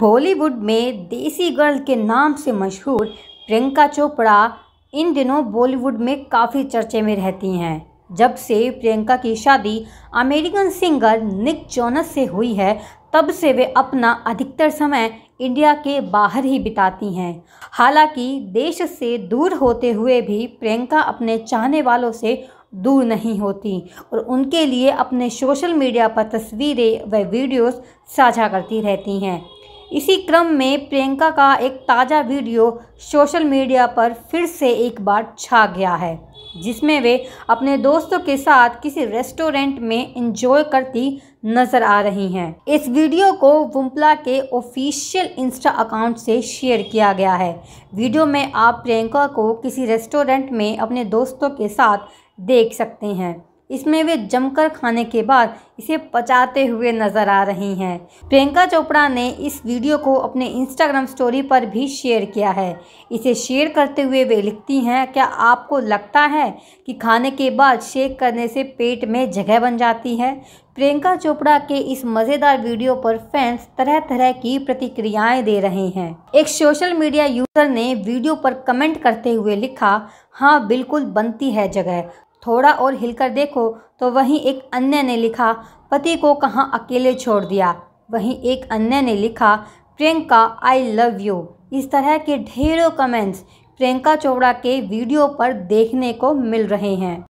बॉलीवुड में देसी गर्ल के नाम से मशहूर प्रियंका चोपड़ा इन दिनों बॉलीवुड में काफ़ी चर्चे में रहती हैं जब से प्रियंका की शादी अमेरिकन सिंगर निक जोनस से हुई है तब से वे अपना अधिकतर समय इंडिया के बाहर ही बिताती हैं हालांकि देश से दूर होते हुए भी प्रियंका अपने चाहने वालों से दूर नहीं होती और उनके लिए अपने सोशल मीडिया पर तस्वीरें व वीडियोस साझा करती रहती हैं इसी क्रम में प्रियंका का एक ताज़ा वीडियो सोशल मीडिया पर फिर से एक बार छा गया है जिसमें वे अपने दोस्तों के साथ किसी रेस्टोरेंट में इंजॉय करती नज़र आ रही हैं इस वीडियो को वुम्पला के ऑफिशियल इंस्टा अकाउंट से शेयर किया गया है वीडियो में आप प्रियंका को किसी रेस्टोरेंट में अपने दोस्तों के साथ देख सकते हैं इसमें वे जमकर खाने के बाद इसे पचाते हुए नजर आ रही हैं प्रियंका चोपड़ा ने इस वीडियो को अपने इंस्टाग्राम स्टोरी पर भी शेयर किया है इसे शेयर करते हुए वे लिखती हैं क्या आपको लगता है कि खाने के बाद शेक करने से पेट में जगह बन जाती है प्रियंका चोपड़ा के इस मज़ेदार वीडियो पर फैंस तरह तरह की प्रतिक्रियाएं दे रहे हैं एक सोशल मीडिया यूज़र ने वीडियो पर कमेंट करते हुए लिखा हाँ बिल्कुल बनती है जगह थोड़ा और हिलकर देखो तो वहीं एक अन्य ने लिखा पति को कहाँ अकेले छोड़ दिया वहीं एक अन्य ने लिखा प्रियंका आई लव यू इस तरह के ढेरों कमेंट्स प्रियंका चोपड़ा के वीडियो पर देखने को मिल रहे हैं